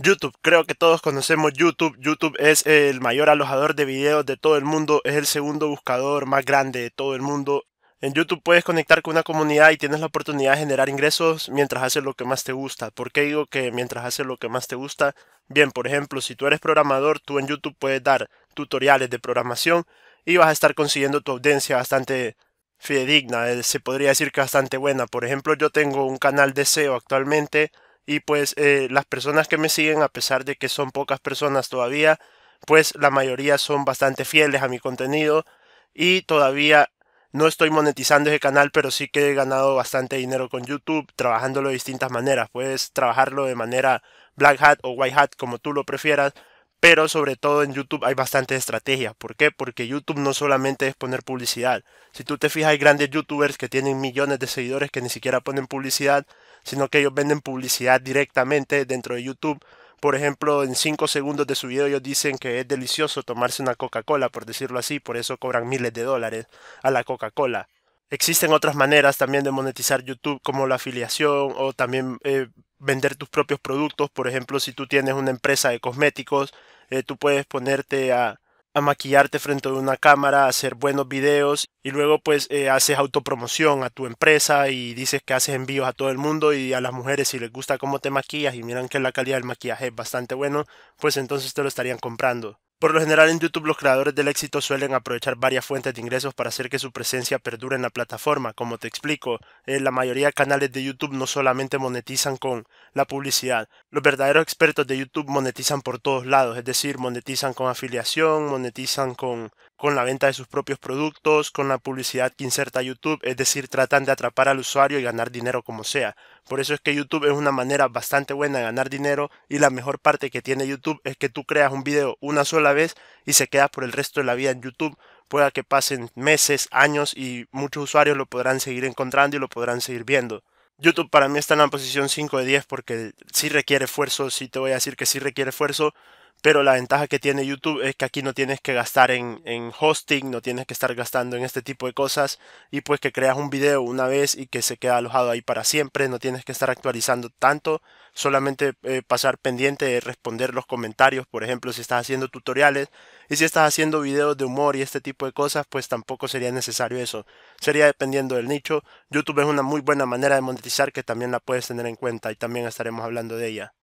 YouTube, creo que todos conocemos YouTube. YouTube es el mayor alojador de videos de todo el mundo, es el segundo buscador más grande de todo el mundo. En YouTube puedes conectar con una comunidad y tienes la oportunidad de generar ingresos mientras haces lo que más te gusta. ¿Por qué digo que mientras haces lo que más te gusta? Bien, por ejemplo, si tú eres programador, tú en YouTube puedes dar tutoriales de programación y vas a estar consiguiendo tu audiencia bastante fidedigna, eh, se podría decir que bastante buena. Por ejemplo, yo tengo un canal de SEO actualmente y pues eh, las personas que me siguen, a pesar de que son pocas personas todavía, pues la mayoría son bastante fieles a mi contenido. Y todavía no estoy monetizando ese canal, pero sí que he ganado bastante dinero con YouTube trabajándolo de distintas maneras. Puedes trabajarlo de manera black hat o white hat, como tú lo prefieras. Pero sobre todo en YouTube hay bastante estrategia ¿Por qué? Porque YouTube no solamente es poner publicidad. Si tú te fijas, hay grandes youtubers que tienen millones de seguidores que ni siquiera ponen publicidad sino que ellos venden publicidad directamente dentro de YouTube. Por ejemplo, en 5 segundos de su video ellos dicen que es delicioso tomarse una Coca-Cola, por decirlo así, por eso cobran miles de dólares a la Coca-Cola. Existen otras maneras también de monetizar YouTube como la afiliación o también eh, vender tus propios productos. Por ejemplo, si tú tienes una empresa de cosméticos, eh, tú puedes ponerte a, a maquillarte frente a una cámara, a hacer buenos videos y luego pues eh, haces autopromoción a tu empresa y dices que haces envíos a todo el mundo y a las mujeres si les gusta cómo te maquillas y miran que la calidad del maquillaje es bastante bueno, pues entonces te lo estarían comprando. Por lo general en YouTube los creadores del éxito suelen aprovechar varias fuentes de ingresos para hacer que su presencia perdure en la plataforma. Como te explico, eh, la mayoría de canales de YouTube no solamente monetizan con la publicidad. Los verdaderos expertos de YouTube monetizan por todos lados, es decir, monetizan con afiliación, monetizan con, con la venta de sus propios productos, con la publicidad que inserta YouTube, es decir, tratan de atrapar al usuario y ganar dinero como sea. Por eso es que YouTube es una manera bastante buena de ganar dinero y la mejor parte que tiene YouTube es que tú creas un video una sola vez y se queda por el resto de la vida en YouTube. Pueda que pasen meses, años y muchos usuarios lo podrán seguir encontrando y lo podrán seguir viendo. YouTube para mí está en la posición 5 de 10 porque sí requiere esfuerzo, sí te voy a decir que sí requiere esfuerzo, pero la ventaja que tiene YouTube es que aquí no tienes que gastar en, hosting, no tienes que estar gastando en este tipo de cosas y pues que creas un video una vez y que se queda alojado ahí para siempre, no tienes que estar actualizando tanto, solamente eh, pasar pendiente de responder los comentarios, por ejemplo, si estás haciendo tutoriales y si estás haciendo videos de humor y este tipo de cosas, pues tampoco sería necesario eso, sería dependiendo del nicho. YouTube es una muy buena manera de monetizar que también la puedes tener en cuenta y también estaremos hablando de ella.